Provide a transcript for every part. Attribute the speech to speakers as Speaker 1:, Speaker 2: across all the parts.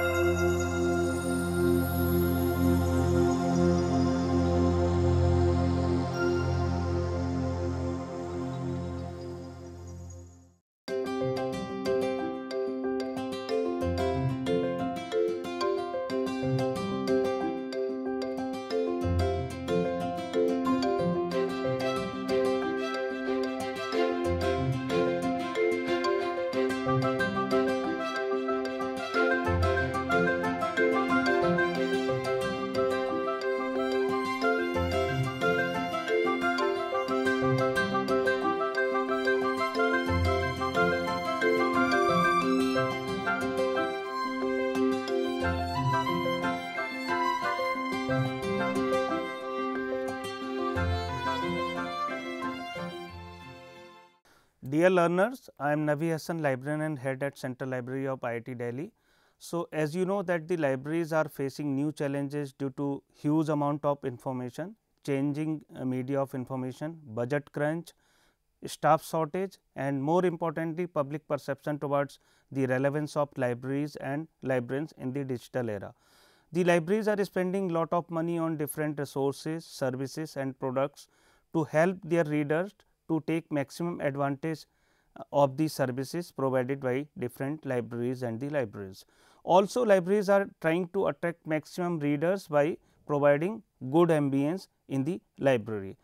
Speaker 1: Música Dear learners, I am Navi Hassan, librarian and head at Central Library of IIT Delhi. So, as you know that the libraries are facing new challenges due to huge amount of information, changing uh, media of information, budget crunch, staff shortage and more importantly public perception towards the relevance of libraries and librarians in the digital era. The libraries are spending lot of money on different resources, services and products to help their readers to take maximum advantage uh, of the services provided by different libraries and the libraries. Also libraries are trying to attract maximum readers by providing good ambience in the library.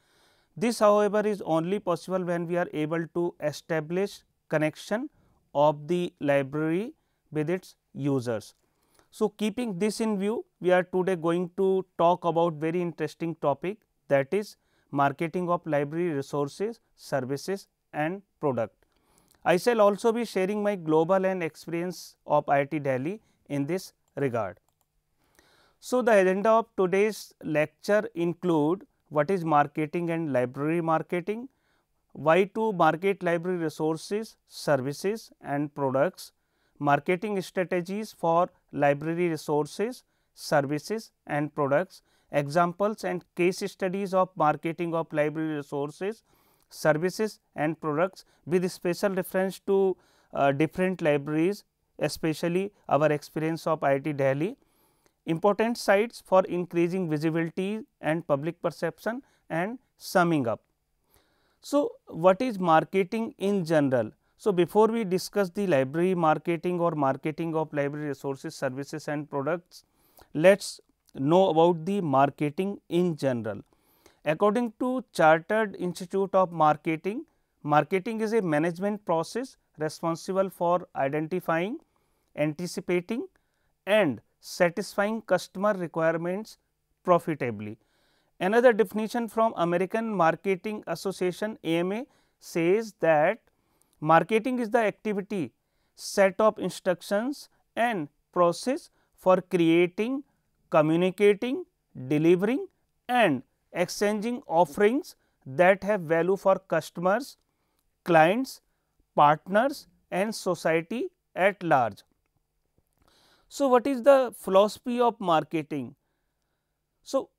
Speaker 1: This however is only possible when we are able to establish connection of the library with its users. So, keeping this in view we are today going to talk about very interesting topic that is marketing of library resources, services and product. I shall also be sharing my global and experience of IIT Delhi in this regard. So, the agenda of today's lecture include what is marketing and library marketing, why to market library resources, services and products, marketing strategies for library resources, services and products examples and case studies of marketing of library resources, services and products with special reference to uh, different libraries especially our experience of IIT Delhi. Important sites for increasing visibility and public perception and summing up. So, what is marketing in general? So, before we discuss the library marketing or marketing of library resources, services and products, let us know about the marketing in general. According to Chartered Institute of Marketing, marketing is a management process responsible for identifying, anticipating and satisfying customer requirements profitably. Another definition from American Marketing Association AMA says that marketing is the activity, set of instructions and process for creating, communicating, delivering and exchanging offerings that have value for customers, clients, partners and society at large. So, what is the philosophy of marketing? So,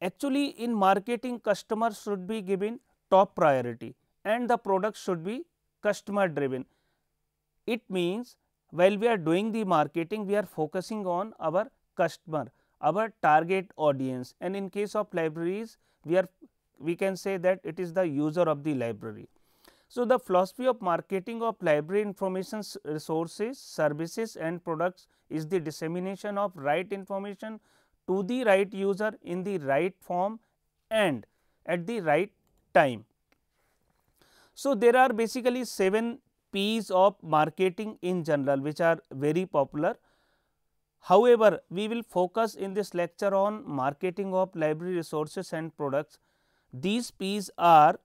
Speaker 1: actually in marketing customers should be given top priority and the product should be customer driven. It means while we are doing the marketing we are focusing on our customer our target audience and in case of libraries we are we can say that it is the user of the library. So, the philosophy of marketing of library information resources, services and products is the dissemination of right information to the right user in the right form and at the right time. So, there are basically 7 P's of marketing in general which are very popular. However, we will focus in this lecture on marketing of library resources and products. These P's are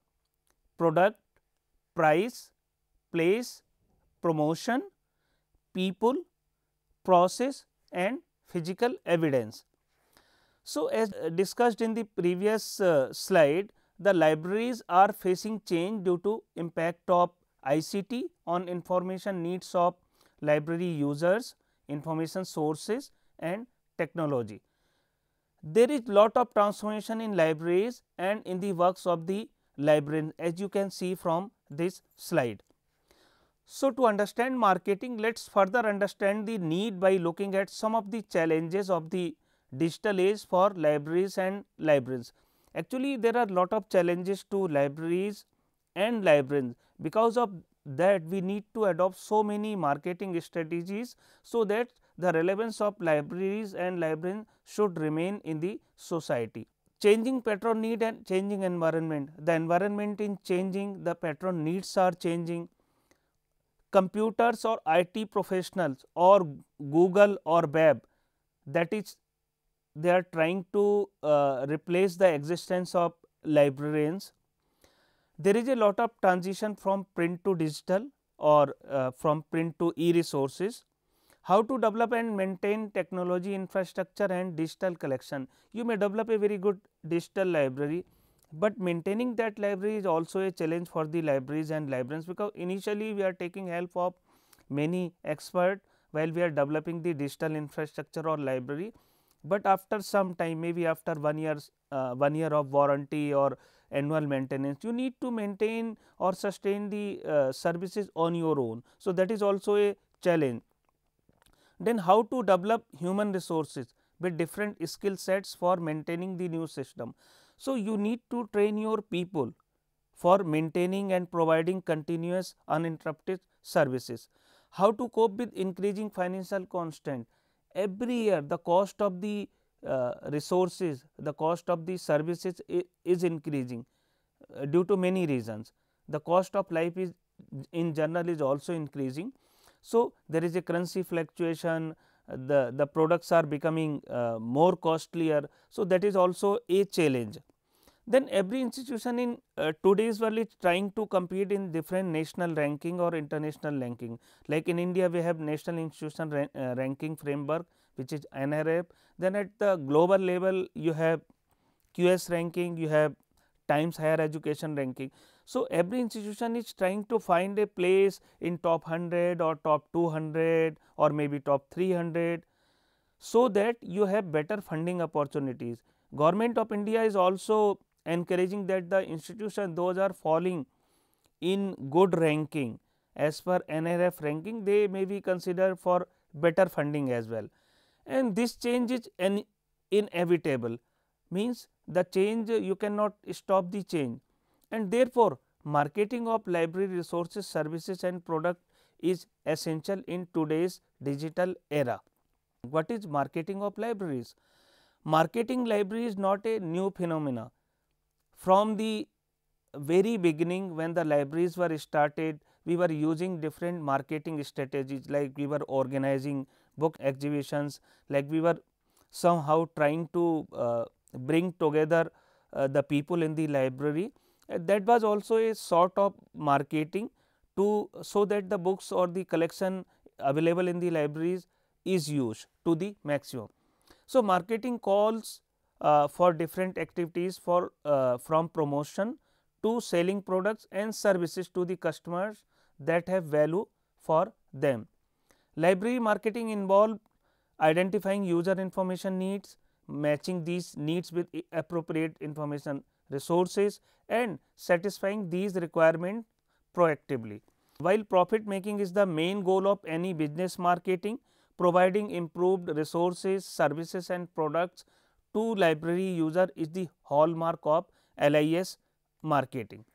Speaker 1: product, price, place, promotion, people, process and physical evidence. So, as discussed in the previous uh, slide, the libraries are facing change due to impact of ICT on information needs of library users, information sources and technology. There is lot of transformation in libraries and in the works of the librarian as you can see from this slide. So, to understand marketing let us further understand the need by looking at some of the challenges of the digital age for libraries and librarians. Actually, there are lot of challenges to libraries and librarians because of that we need to adopt so many marketing strategies so that the relevance of libraries and librarians should remain in the society. Changing patron need and changing environment, the environment is changing, the patron needs are changing. Computers or IT professionals or Google or Web that is they are trying to uh, replace the existence of librarians. There is a lot of transition from print to digital or uh, from print to e-resources. How to develop and maintain technology infrastructure and digital collection. You may develop a very good digital library, but maintaining that library is also a challenge for the libraries and librarians because initially we are taking help of many expert while we are developing the digital infrastructure or library, but after some time maybe after one year, uh, one year of warranty or annual maintenance. You need to maintain or sustain the uh, services on your own. So, that is also a challenge. Then how to develop human resources with different skill sets for maintaining the new system. So, you need to train your people for maintaining and providing continuous uninterrupted services. How to cope with increasing financial constant? Every year the cost of the uh, resources, the cost of the services is increasing uh, due to many reasons. The cost of life is in general is also increasing. So, there is a currency fluctuation, uh, the, the products are becoming uh, more costlier. So, that is also a challenge. Then every institution in uh, today's world is trying to compete in different national ranking or international ranking. Like in India, we have national institution ra uh, ranking framework which is NRF. Then at the global level you have QS ranking, you have times higher education ranking. So, every institution is trying to find a place in top 100 or top 200 or maybe top 300, so that you have better funding opportunities. Government of India is also encouraging that the institution those are falling in good ranking as per NRF ranking they may be considered for better funding as well and this change is an inevitable means the change you cannot stop the change and therefore, marketing of library resources services and product is essential in today's digital era. What is marketing of libraries? Marketing library is not a new phenomena. From the very beginning when the libraries were started, we were using different marketing strategies like we were organizing book exhibitions like we were somehow trying to uh, bring together uh, the people in the library. Uh, that was also a sort of marketing to so that the books or the collection available in the libraries is used to the maximum. So, marketing calls uh, for different activities for uh, from promotion to selling products and services to the customers that have value for them. Library marketing involve identifying user information needs, matching these needs with appropriate information resources and satisfying these requirements proactively. While profit making is the main goal of any business marketing, providing improved resources, services and products to library user is the hallmark of LIS marketing.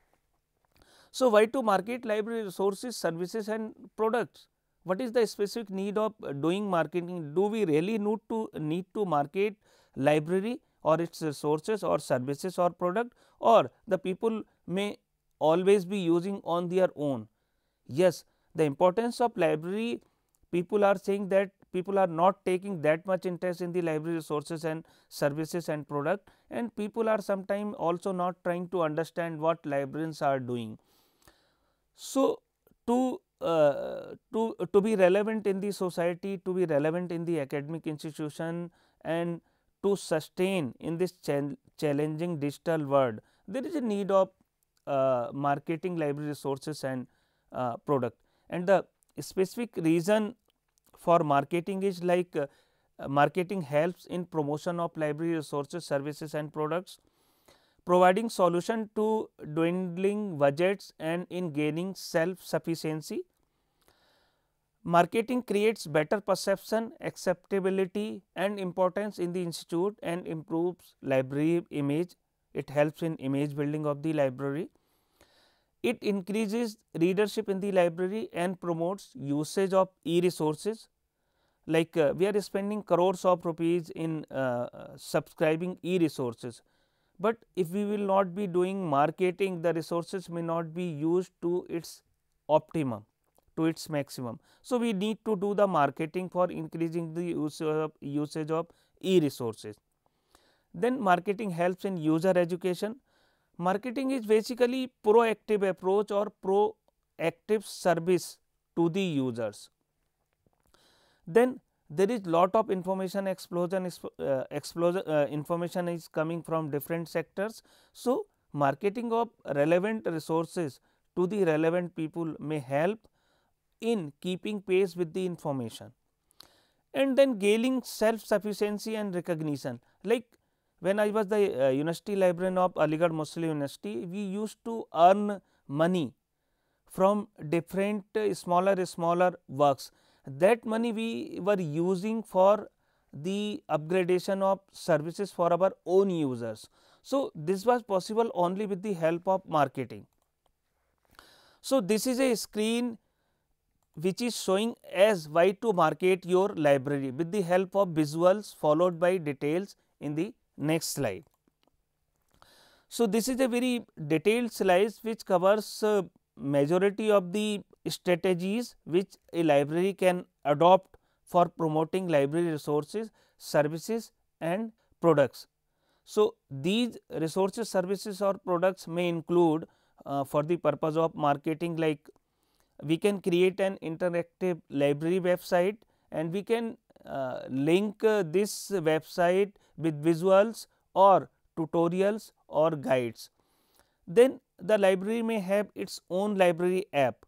Speaker 1: So, why to market library resources, services and products? what is the specific need of doing marketing? Do we really need to need to market library or its resources or services or product or the people may always be using on their own. Yes, the importance of library people are saying that people are not taking that much interest in the library resources and services and product and people are sometimes also not trying to understand what librarians are doing. So, to to, to be relevant in the society, to be relevant in the academic institution and to sustain in this challenging digital world, there is a need of uh, marketing library resources and uh, product. And the specific reason for marketing is like uh, marketing helps in promotion of library resources, services and products providing solution to dwindling budgets and in gaining self sufficiency Marketing creates better perception, acceptability and importance in the institute and improves library image. It helps in image building of the library. It increases readership in the library and promotes usage of e-resources like uh, we are spending crores of rupees in uh, uh subscribing e-resources. But if we will not be doing marketing, the resources may not be used to its optimum to its maximum. So, we need to do the marketing for increasing the use of, uh, usage of e-resources. Then marketing helps in user education. Marketing is basically proactive approach or proactive service to the users. Then there is lot of information explosion, uh, explosion uh, information is coming from different sectors. So, marketing of relevant resources to the relevant people may help in keeping pace with the information. And then gaining self sufficiency and recognition like when I was the uh, university librarian of Aligarh Muslim University, we used to earn money from different uh, smaller smaller works. That money we were using for the upgradation of services for our own users. So, this was possible only with the help of marketing. So, this is a screen which is showing as why to market your library with the help of visuals followed by details in the next slide. So, this is a very detailed slide which covers uh, majority of the strategies which a library can adopt for promoting library resources, services and products. So, these resources, services or products may include uh, for the purpose of marketing like we can create an interactive library website and we can uh, link uh, this website with visuals or tutorials or guides. Then the library may have its own library app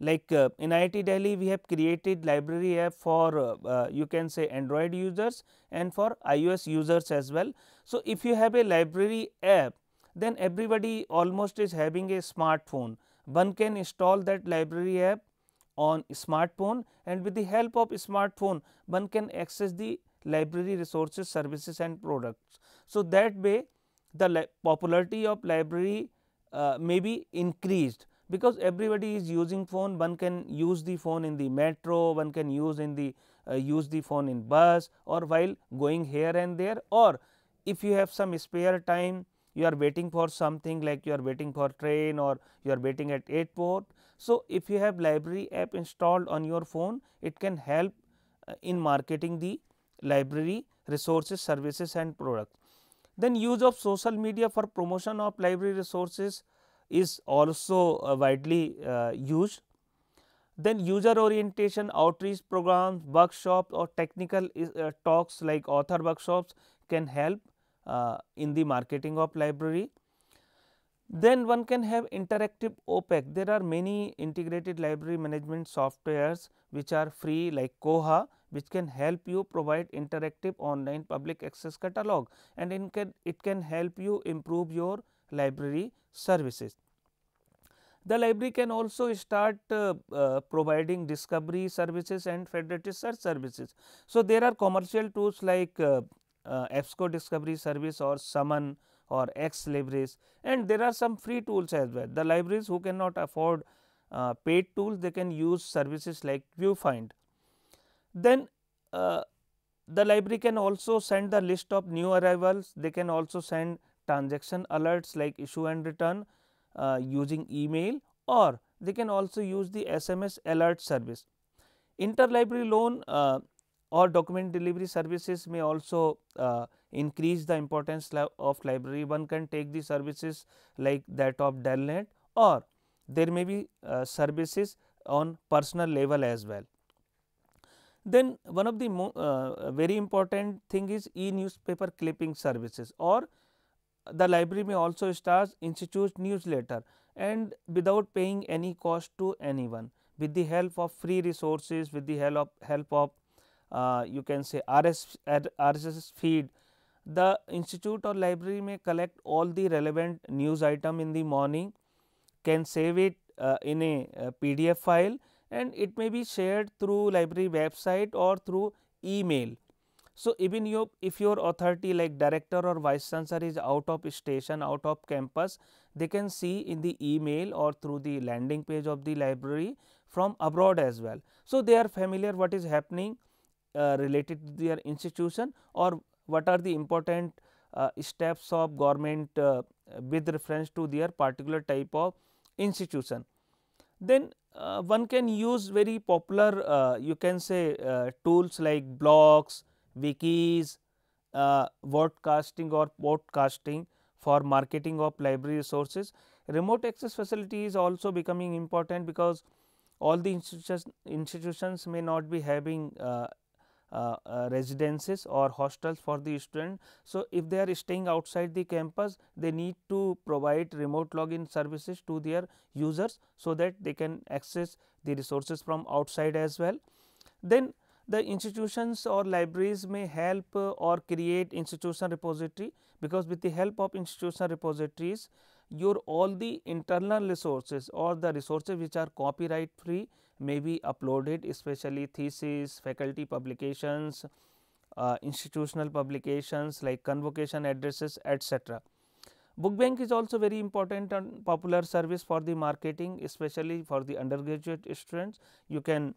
Speaker 1: like uh, in IIT Delhi we have created library app for uh, uh, you can say Android users and for iOS users as well. So, if you have a library app then everybody almost is having a smartphone one can install that library app on smartphone and with the help of smartphone one can access the library resources, services and products. So, that way the popularity of library uh, may be increased because everybody is using phone one can use the phone in the metro one can use in the uh, use the phone in bus or while going here and there or if you have some spare time you are waiting for something like you are waiting for train or you are waiting at airport. So, if you have library app installed on your phone, it can help uh, in marketing the library resources, services and products. Then use of social media for promotion of library resources is also uh, widely uh, used. Then user orientation, outreach programs, workshops or technical uh, talks like author workshops can help uh, in the marketing of library. Then one can have interactive OPEC. There are many integrated library management softwares which are free like Koha which can help you provide interactive online public access catalog and it can, it can help you improve your library services. The library can also start uh, uh, providing discovery services and federated search services. So, there are commercial tools like uh, uh, EBSCO discovery service or summon or X libraries and there are some free tools as well. The libraries who cannot afford uh, paid tools they can use services like viewfind. Then uh, the library can also send the list of new arrivals, they can also send transaction alerts like issue and return uh, using email or they can also use the SMS alert service. Interlibrary loan uh, or document delivery services may also uh, increase the importance of library. One can take the services like that of Delnet or there may be uh, services on personal level as well. Then one of the uh, very important thing is e-newspaper clipping services or the library may also start institute newsletter and without paying any cost to anyone with the help of free resources with the help of help of uh, you can say RS, RSS feed. The institute or library may collect all the relevant news item in the morning, can save it uh, in a uh, PDF file and it may be shared through library website or through email. So, even you, if your authority like director or vice chancellor is out of station, out of campus, they can see in the email or through the landing page of the library from abroad as well. So, they are familiar what is happening uh, related to their institution or what are the important uh, steps of government uh, with reference to their particular type of institution. Then uh, one can use very popular uh, you can say uh, tools like blogs, wikis, broadcasting or podcasting for marketing of library resources. Remote access facility is also becoming important because all the institutions, institutions may not be having uh, uh, residences or hostels for the student. So, if they are staying outside the campus, they need to provide remote login services to their users, so that they can access the resources from outside as well. Then the institutions or libraries may help uh, or create institutional repository, because with the help of institutional repositories, your all the internal resources or the resources which are copyright free may be uploaded especially thesis, faculty publications, uh, institutional publications like convocation addresses etc. Bookbank is also very important and popular service for the marketing especially for the undergraduate students. You can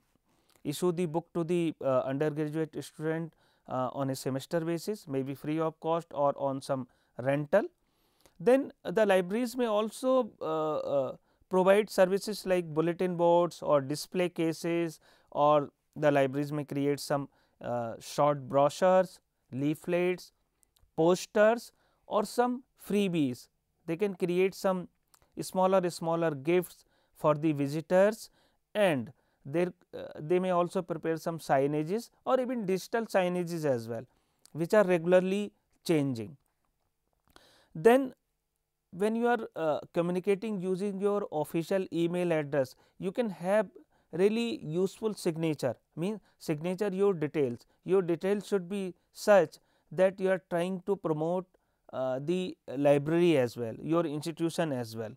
Speaker 1: issue the book to the uh, undergraduate student uh, on a semester basis maybe free of cost or on some rental. Then the libraries may also uh, uh, provide services like bulletin boards or display cases or the libraries may create some uh, short brochures, leaflets, posters or some freebies. They can create some smaller smaller gifts for the visitors and there uh, they may also prepare some signages or even digital signages as well which are regularly changing. Then when you are uh, communicating using your official email address, you can have really useful signature mean, signature your details. Your details should be such that you are trying to promote uh, the library as well, your institution as well.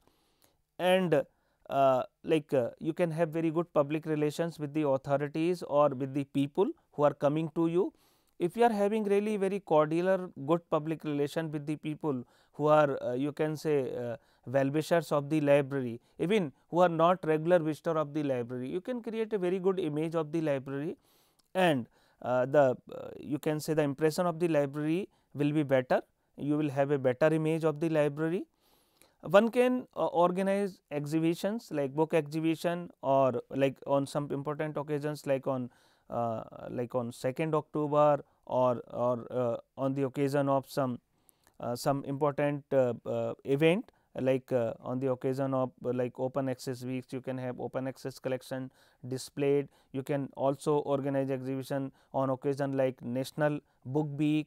Speaker 1: And uh, like uh, you can have very good public relations with the authorities or with the people who are coming to you if you are having really very cordial good public relation with the people who are uh, you can say uh, well-wishers of the library, even who are not regular visitor of the library, you can create a very good image of the library and uh, the uh, you can say the impression of the library will be better, you will have a better image of the library. One can uh, organize exhibitions like book exhibition or like on some important occasions like on uh, like on 2nd October or, or uh, on the occasion of some uh, some important event like uh, on the occasion of uh, like open access weeks you can have open access collection displayed you can also organize exhibition on occasion like national book week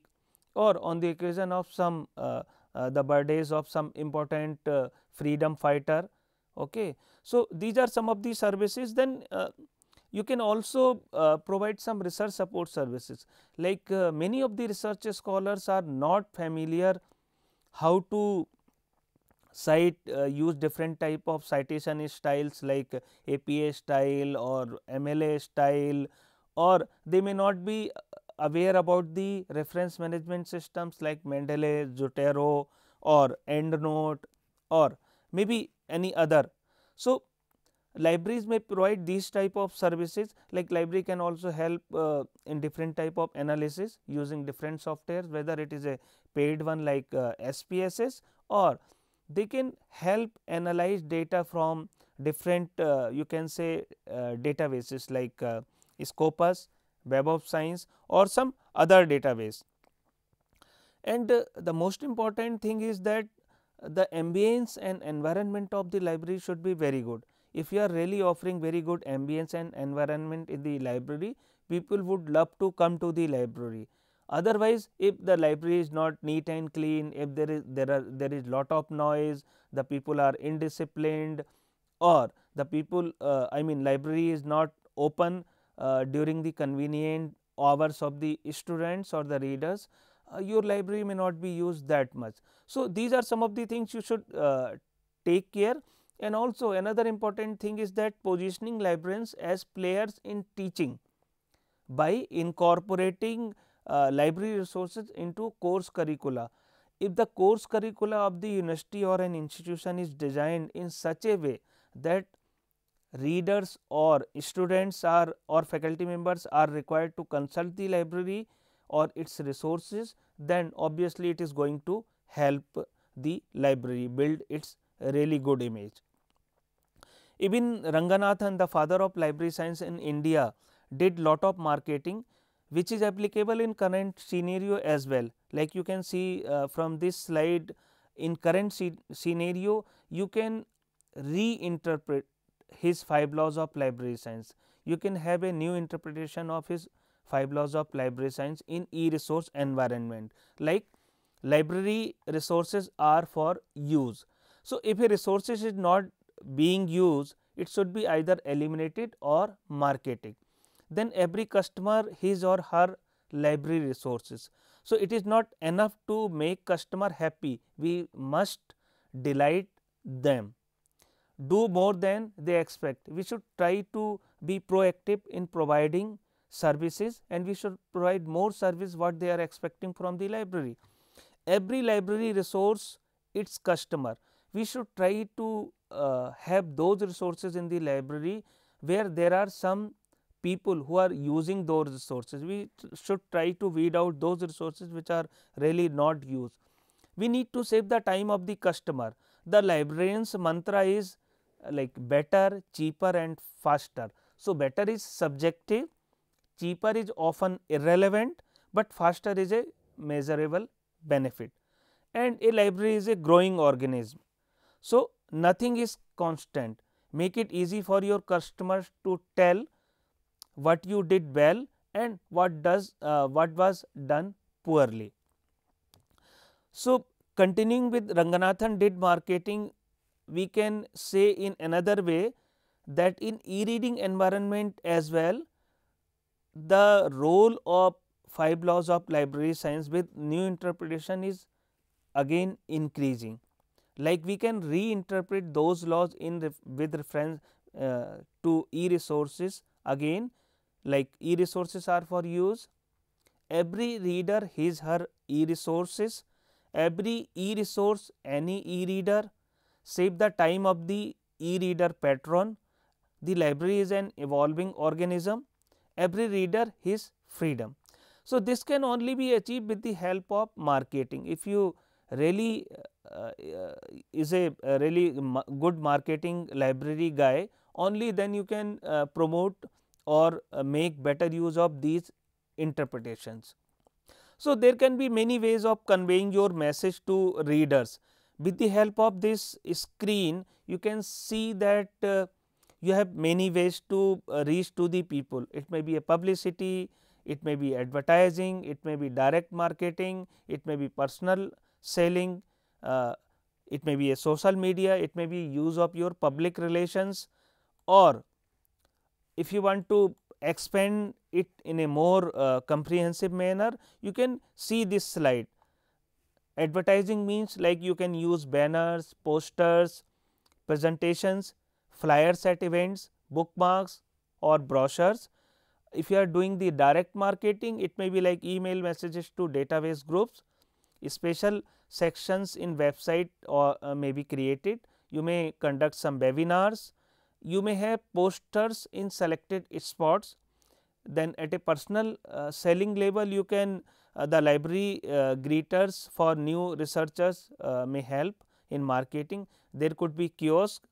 Speaker 1: or on the occasion of some uh, the birthdays of some important freedom fighter okay so these are some of the services then you can also uh, provide some research support services like uh, many of the research scholars are not familiar how to cite uh, use different type of citation styles like APA style or MLA style or they may not be uh, aware about the reference management systems like Mendeley, Zotero or EndNote or maybe any other. So, Libraries may provide these type of services like library can also help uh, in different type of analysis using different softwares whether it is a paid one like uh, SPSS or they can help analyze data from different uh, you can say uh, databases like uh, Scopus, Web of Science or some other database. And uh, the most important thing is that the ambience and environment of the library should be very good if you are really offering very good ambience and environment in the library, people would love to come to the library. Otherwise, if the library is not neat and clean, if there is there are there is lot of noise, the people are indisciplined or the people uh, I mean library is not open uh, during the convenient hours of the students or the readers, uh, your library may not be used that much. So, these are some of the things you should uh, take care and also another important thing is that positioning librarians as players in teaching by incorporating uh, library resources into course curricula. If the course curricula of the university or an institution is designed in such a way that readers or students are or faculty members are required to consult the library or its resources, then obviously it is going to help the library build its really good image. Ibn Ranganathan, the father of library science in India, did lot of marketing which is applicable in current scenario as well. Like you can see uh, from this slide in current scenario, you can reinterpret his five laws of library science. You can have a new interpretation of his five laws of library science in e-resource environment. Like library resources are for use. So, if a resources is not being used, it should be either eliminated or marketed. Then every customer his or her library resources. So, it is not enough to make customer happy, we must delight them. Do more than they expect. We should try to be proactive in providing services and we should provide more service what they are expecting from the library. Every library resource its customer. We should try to uh, have those resources in the library where there are some people who are using those resources. We should try to weed out those resources which are really not used. We need to save the time of the customer. The librarian's mantra is uh, like better, cheaper and faster. So, better is subjective, cheaper is often irrelevant, but faster is a measurable benefit and a library is a growing organism. So, nothing is constant make it easy for your customers to tell what you did well and what does uh, what was done poorly. So, continuing with Ranganathan did marketing we can say in another way that in e-reading environment as well the role of five laws of library science with new interpretation is again increasing like we can reinterpret those laws in ref with reference uh, to e resources again like e resources are for use every reader his her e resources every e resource any e reader save the time of the e reader patron the library is an evolving organism every reader his freedom so this can only be achieved with the help of marketing if you really uh, is a really good marketing library guy only then you can uh, promote or uh, make better use of these interpretations. So, there can be many ways of conveying your message to readers. With the help of this screen, you can see that uh, you have many ways to uh, reach to the people. It may be a publicity, it may be advertising, it may be direct marketing, it may be personal selling, uh, it may be a social media, it may be use of your public relations or if you want to expand it in a more uh, comprehensive manner, you can see this slide. Advertising means like you can use banners, posters, presentations, flyers at events, bookmarks or brochures. If you are doing the direct marketing, it may be like email messages to database groups special sections in website or uh, may be created. You may conduct some webinars, you may have posters in selected spots. Then at a personal uh, selling level you can uh, the library uh, greeters for new researchers uh, may help in marketing. There could be kiosk,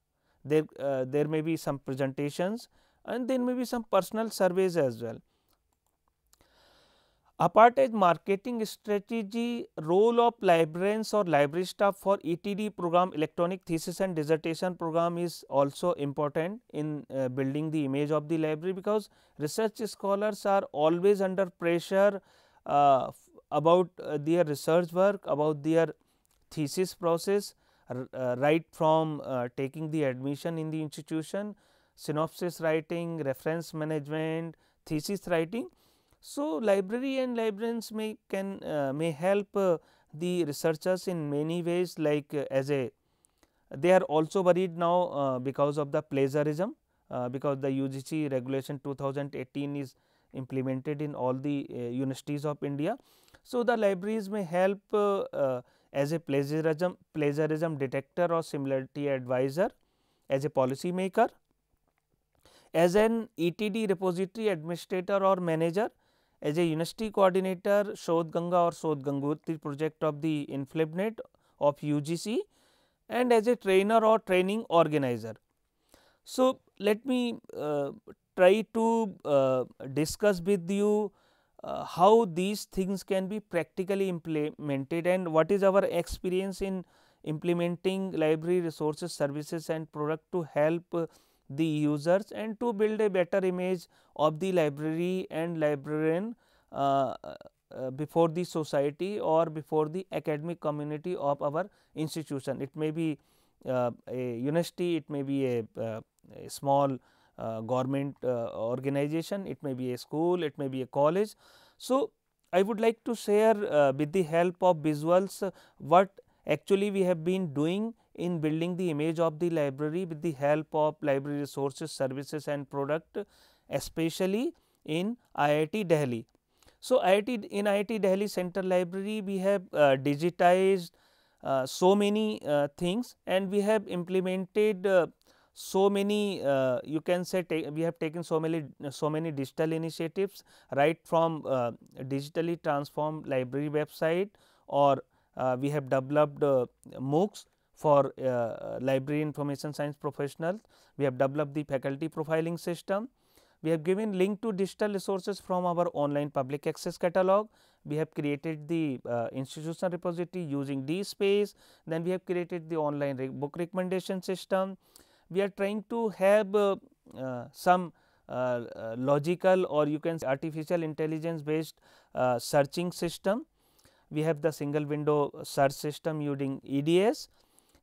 Speaker 1: there, uh, there may be some presentations and there may be some personal surveys as well. Apartheid marketing strategy, role of librarians or library staff for ETD program, electronic thesis and dissertation program is also important in uh, building the image of the library because research scholars are always under pressure uh, about uh, their research work, about their thesis process, uh, right from uh, taking the admission in the institution, synopsis writing, reference management, thesis writing. So, library and librarians may can uh, may help uh, the researchers in many ways like uh, as a they are also worried now uh, because of the plagiarism uh, because the UGC regulation 2018 is implemented in all the uh, universities of India. So, the libraries may help as a plagiarism plagiarism detector or similarity advisor as a policy maker as an ETD repository administrator or manager as a university coordinator Shod Ganga or Shod Gangotri project of the Inflibnet of UGC and as a trainer or training organizer. So, let me uh, try to uh, discuss with you uh, how these things can be practically implemented and what is our experience in implementing library resources services and product to help uh, the users and to build a better image of the library and librarian uh, uh, uh, before the society or before the academic community of our institution. It may be uh, a university, it may be a, uh, a small uh, government organization, it may be a school, it may be a college. So, I would like to share with the help of visuals what actually we have been doing in building the image of the library with the help of library resources, services and product especially in IIT Delhi. So, IIT in IIT Delhi Central Library we have uh, digitized uh, so many uh, things and we have implemented uh, so many uh, you can say we have taken so many so many digital initiatives right from uh, digitally transformed library website or we have developed MOOCs for uh, library information science professionals. We have developed the faculty profiling system. We have given link to digital resources from our online public access catalog. We have created the uh, institutional repository using DSpace. Then we have created the online re book recommendation system. We are trying to have uh, uh, some uh, uh, logical or you can say artificial intelligence based searching system. We have the single window search system using EDS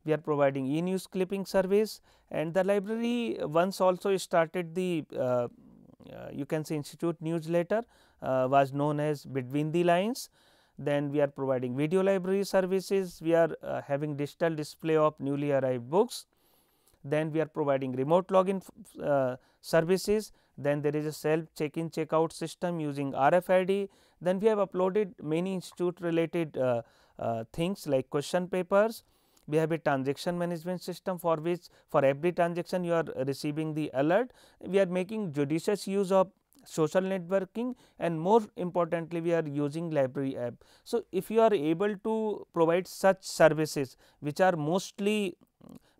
Speaker 1: we are providing in-use clipping service and the library uh, once also started the uh, uh, you can say institute newsletter uh, was known as between the lines. Then we are providing video library services, we are having digital display of newly arrived books then we are providing remote login uh, services, then there is a self check-in check-out system using RFID, then we have uploaded many institute related uh, uh, things like question papers, we have a transaction management system for which for every transaction you are receiving the alert. We are making judicious use of social networking and more importantly we are using library app. So, if you are able to provide such services which are mostly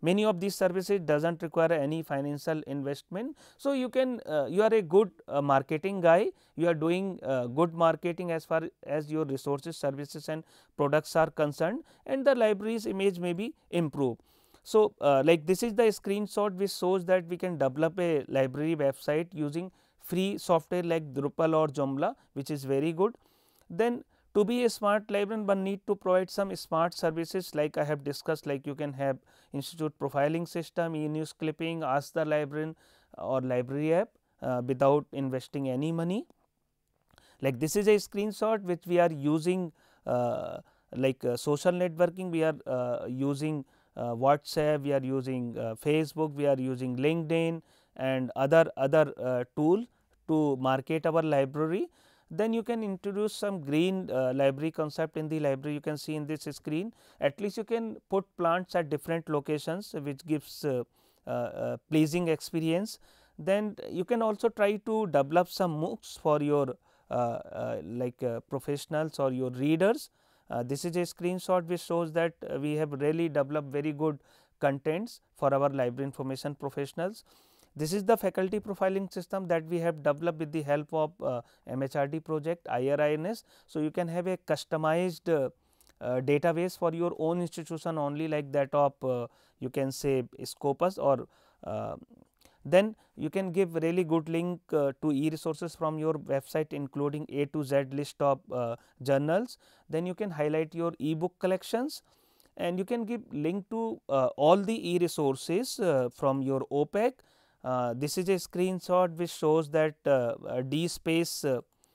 Speaker 1: many of these services does not require any financial investment. So, you can uh, you are a good uh, marketing guy, you are doing uh, good marketing as far as your resources, services and products are concerned and the library's image may be improved. So, uh, like this is the screenshot which shows that we can develop a library website using free software like Drupal or Joomla which is very good. Then to be a smart librarian one need to provide some smart services like I have discussed like you can have institute profiling system, e-news clipping, ask the librarian or library app uh, without investing any money. Like this is a screenshot which we are using uh, like uh, social networking we are uh, using uh, WhatsApp, we are using uh, Facebook, we are using LinkedIn and other other tool to market our library then you can introduce some green uh, library concept in the library you can see in this screen at least you can put plants at different locations which gives uh, uh, uh pleasing experience then you can also try to develop some MOOCs for your uh, uh, like professionals or your readers. this is a screenshot which shows that we have really developed very good contents for our library information professionals. This is the faculty profiling system that we have developed with the help of uh, MHRD project IRINS. So, you can have a customized uh, uh, database for your own institution only like that of uh, you can say Scopus or uh, then you can give really good link uh, to e-resources from your website including A to Z list of uh, journals. Then you can highlight your e-book collections and you can give link to uh, all the e-resources uh, from your OPEC uh, this is a screenshot which shows that uh, uh, D space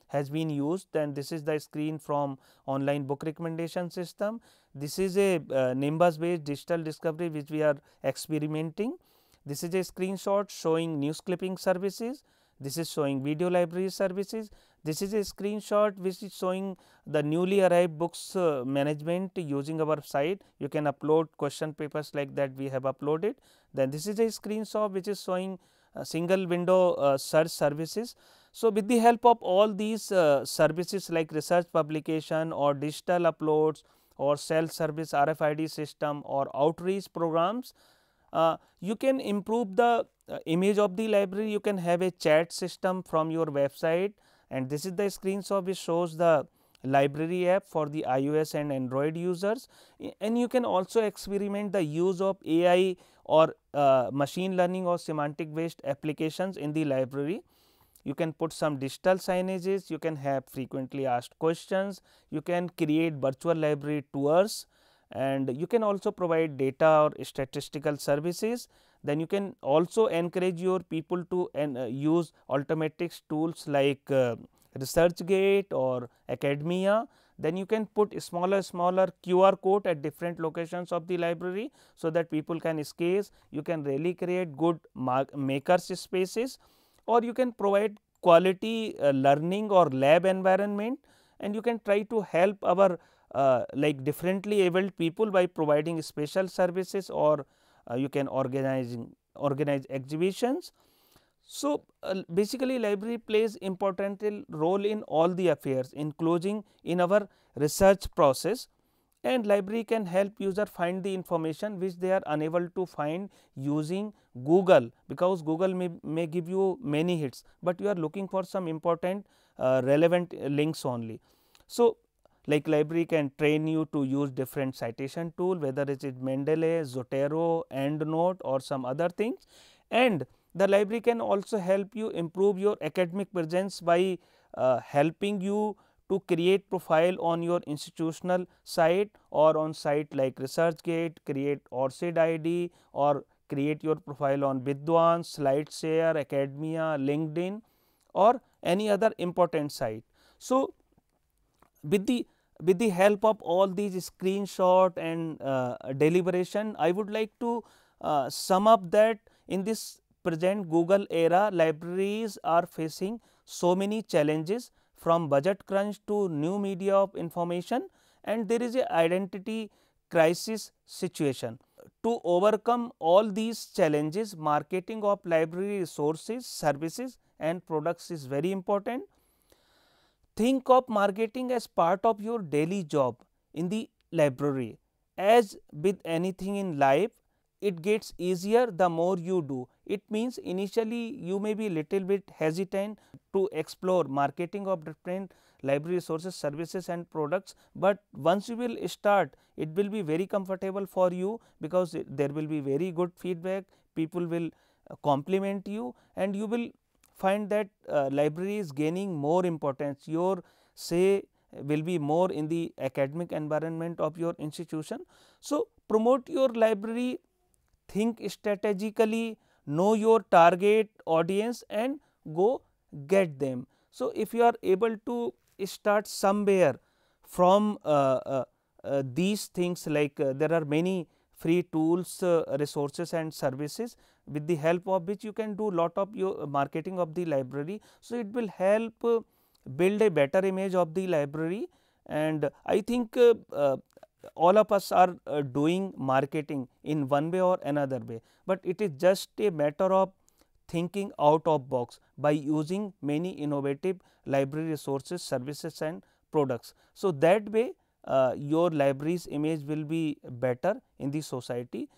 Speaker 1: has been used and this is the screen from online book recommendation system. This is a uh, Nimbus based digital discovery which we are experimenting. This is a screenshot showing news clipping services this is showing video library services. This is a screenshot which is showing the newly arrived books uh, management using our site. You can upload question papers like that we have uploaded. Then this is a screenshot which is showing uh, single window uh, search services. So, with the help of all these uh, services like research publication or digital uploads or self-service RFID system or outreach programs, uh, you can improve the uh, image of the library you can have a chat system from your website and this is the screenshot which shows the library app for the iOS and Android users and you can also experiment the use of AI or uh, machine learning or semantic based applications in the library. You can put some digital signages, you can have frequently asked questions, you can create virtual library tours and you can also provide data or statistical services then you can also encourage your people to and, uh, use alternatives tools like uh, ResearchGate or Academia. Then you can put smaller smaller QR code at different locations of the library so that people can scan. You can really create good makers spaces or you can provide quality uh, learning or lab environment and you can try to help our uh, like differently abled people by providing special services or uh, you can organizing organize exhibitions. So, uh, basically library plays important role in all the affairs in closing in our research process and library can help user find the information which they are unable to find using Google because Google may, may give you many hits, but you are looking for some important uh, relevant uh, links only. So, like library can train you to use different citation tool whether it is Mendeley, Zotero, EndNote or some other things and the library can also help you improve your academic presence by uh, helping you to create profile on your institutional site or on site like ResearchGate, create ORCID ID or create your profile on Vidwan, SlideShare, Academia, LinkedIn or any other important site. So, with the with the help of all these screenshot and uh, deliberation, I would like to uh, sum up that in this present Google era, libraries are facing so many challenges from budget crunch to new media of information and there is a identity crisis situation. To overcome all these challenges, marketing of library resources, services and products is very important think of marketing as part of your daily job in the library. As with anything in life, it gets easier the more you do. It means initially you may be little bit hesitant to explore marketing of different library resources, services and products, but once you will start it will be very comfortable for you because there will be very good feedback, people will uh, compliment you and you will find that uh, library is gaining more importance. Your say will be more in the academic environment of your institution. So, promote your library, think strategically, know your target audience and go get them. So, if you are able to start somewhere from uh, uh, uh, these things like uh, there are many free tools, uh, resources and services with the help of which you can do lot of your uh, marketing of the library. So, it will help uh, build a better image of the library and I think uh, uh, all of us are uh, doing marketing in one way or another way, but it is just a matter of thinking out of box by using many innovative library resources, services and products. So, that way your library's image will be better in the society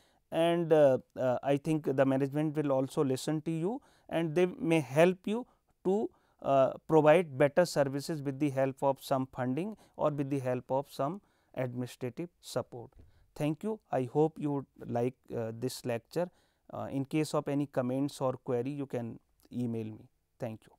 Speaker 1: and uh, uh, I think the management will also listen to you and they may help you to uh, provide better services with the help of some funding or with the help of some administrative support. Thank you. I hope you would like this lecture. in case of any comments or query, you can email me. Thank you.